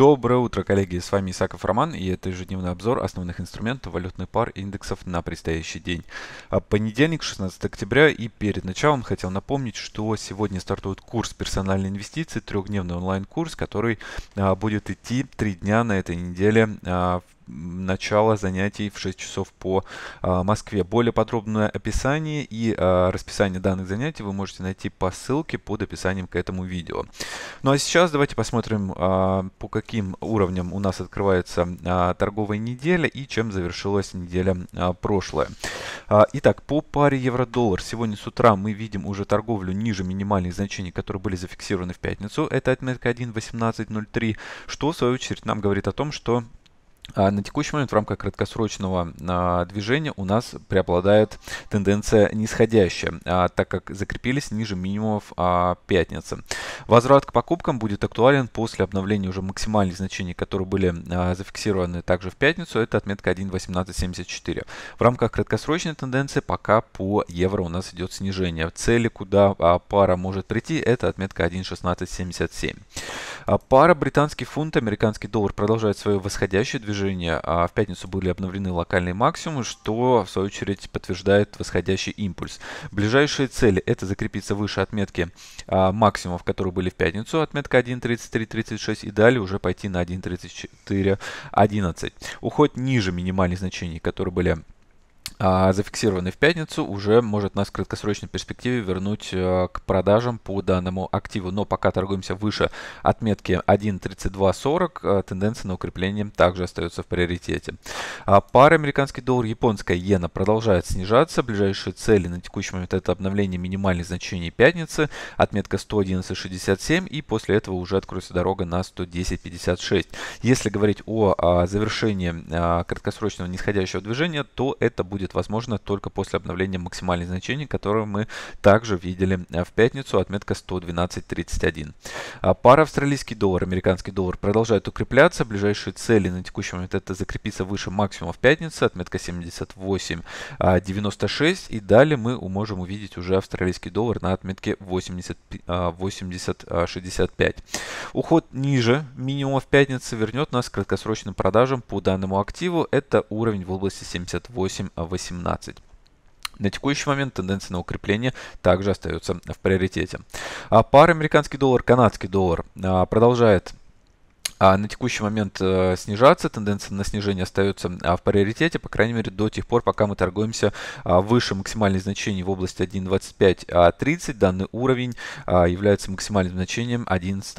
Доброе утро, коллеги! С вами Исаков Роман и это ежедневный обзор основных инструментов валютных пар индексов на предстоящий день. А, понедельник, 16 октября и перед началом хотел напомнить, что сегодня стартует курс персональной инвестиции, трехдневный онлайн-курс, который а, будет идти три дня на этой неделе а, в начала занятий в 6 часов по а, Москве. Более подробное описание и а, расписание данных занятий вы можете найти по ссылке под описанием к этому видео. Ну а сейчас давайте посмотрим, а, по каким уровням у нас открывается торговая неделя и чем завершилась неделя прошлая. Итак, по паре евро-доллар. Сегодня с утра мы видим уже торговлю ниже минимальных значений, которые были зафиксированы в пятницу. Это отметка 1.1803, что в свою очередь нам говорит о том, что а на текущий момент в рамках краткосрочного а, движения у нас преобладает тенденция нисходящая, а, так как закрепились ниже минимумов пятницы. Возврат к покупкам будет актуален после обновления уже максимальных значений, которые были зафиксированы также в пятницу. Это отметка 1.1874. В рамках краткосрочной тенденции пока по евро у нас идет снижение. Цели, куда пара может прийти, это отметка 1.1677. Пара британский фунт, американский доллар продолжает свое восходящее движение движения, а в пятницу были обновлены локальные максимумы, что в свою очередь подтверждает восходящий импульс. Ближайшие цели это закрепиться выше отметки а, максимумов, которые были в пятницу, отметка 1.3336 и далее уже пойти на 1.3411. Уход ниже минимальных значений, которые были а зафиксированный в пятницу, уже может нас в краткосрочной перспективе вернуть э, к продажам по данному активу. Но пока торгуемся выше отметки 1.3240, э, тенденция на укрепление также остается в приоритете. А пара американский доллар, японская иена продолжает снижаться. Ближайшие цели на текущий момент это обновление минимальных значений пятницы, отметка 111.67 и после этого уже откроется дорога на 110.56. Если говорить о а, завершении а, краткосрочного нисходящего движения, то это будет будет возможно только после обновления максимальных значений, которые мы также видели э, в пятницу, отметка 112.31. А пара австралийский доллар, американский доллар продолжает укрепляться. Ближайшие цели на текущий момент это закрепиться выше максимума в пятницу, отметка 78.96. И далее мы можем увидеть уже австралийский доллар на отметке 80, 80.65. Э, Уход ниже минимума в пятницу вернет нас к краткосрочным продажам по данному активу. Это уровень в области 78.18. 18. На текущий момент тенденция на укрепление также остается в приоритете. А пара американский доллар, канадский доллар а, продолжает а, на текущий момент э, снижаться, тенденция на снижение остается а, в приоритете, по крайней мере, до тех пор, пока мы торгуемся а, выше максимальных значений в области 1.25.30. Данный уровень является максимальным значением 11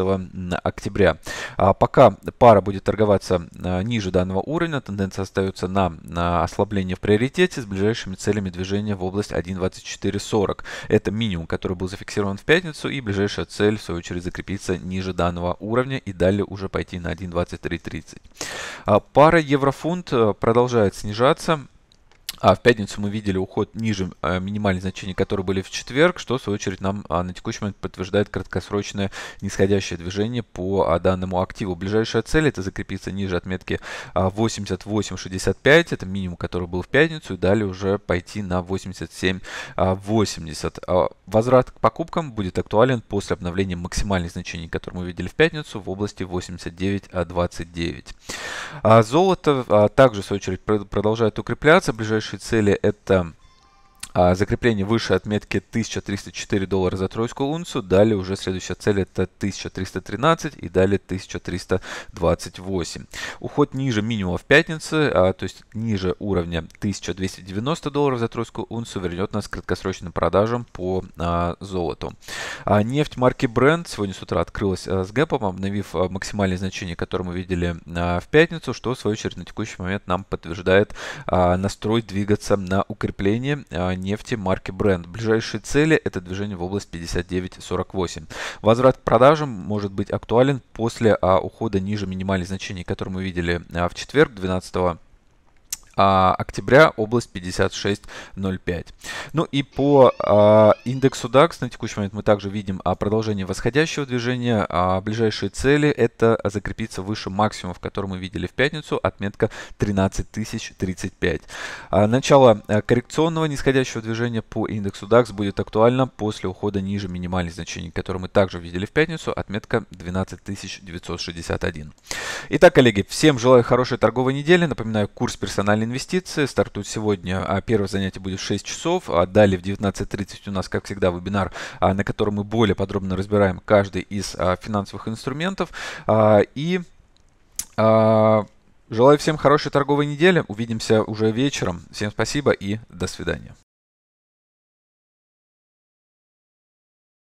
октября. Пока пара будет торговаться ниже данного уровня, тенденция остается на ослабление в приоритете с ближайшими целями движения в область 1.24.40. Это минимум, который был зафиксирован в пятницу, и ближайшая цель, в свою очередь, закрепиться ниже данного уровня и далее уже пойти на 1.2330. А пара еврофунт э, продолжает снижаться. А в пятницу мы видели уход ниже э, минимальных значений, которые были в четверг, что в свою очередь нам а, на текущий момент подтверждает краткосрочное нисходящее движение по а, данному активу. Ближайшая цель это закрепиться ниже отметки 88.65, а, это минимум, который был в пятницу, и далее уже пойти на 87.80. Возврат к покупкам будет актуален после обновления максимальных значений, которые мы видели в пятницу в области 89.29. Золото также, в свою очередь, продолжает укрепляться. Ближайшие нашей цели это а закрепление выше отметки 1304 доллара за тройскую унцию. Далее уже следующая цель это 1313 и далее 1328. Уход ниже минимума в пятницу, а, то есть ниже уровня 1290 долларов за тройскую унцию вернет нас к краткосрочным продажам по а, золоту. А, нефть марки Brent сегодня с утра открылась а, с гэпом, обновив а, максимальные значения, которые мы видели а, в пятницу, что в свою очередь на текущий момент нам подтверждает а, настрой двигаться на укрепление а, нефти марки Brent. Ближайшие цели – это движение в область 59.48. Возврат к продажам может быть актуален после а, ухода ниже минимальных значений, которые мы видели а, в четверг, 12 а, октября область 56.05. Ну и по а, индексу DAX на текущий момент мы также видим а, продолжение восходящего движения. А, ближайшие цели это закрепиться выше максимума в котором мы видели в пятницу, отметка 13035. А, начало а, коррекционного нисходящего движения по индексу DAX будет актуально после ухода ниже минимальных значений, которые мы также видели в пятницу, отметка 12961. Итак, коллеги, всем желаю хорошей торговой недели. Напоминаю, курс персональный инвестиции» стартует сегодня. а Первое занятие будет в 6 часов. А далее в 19.30 у нас, как всегда, вебинар, а, на котором мы более подробно разбираем каждый из а, финансовых инструментов. И желаю всем хорошей торговой недели. Увидимся уже вечером. Всем спасибо и до свидания.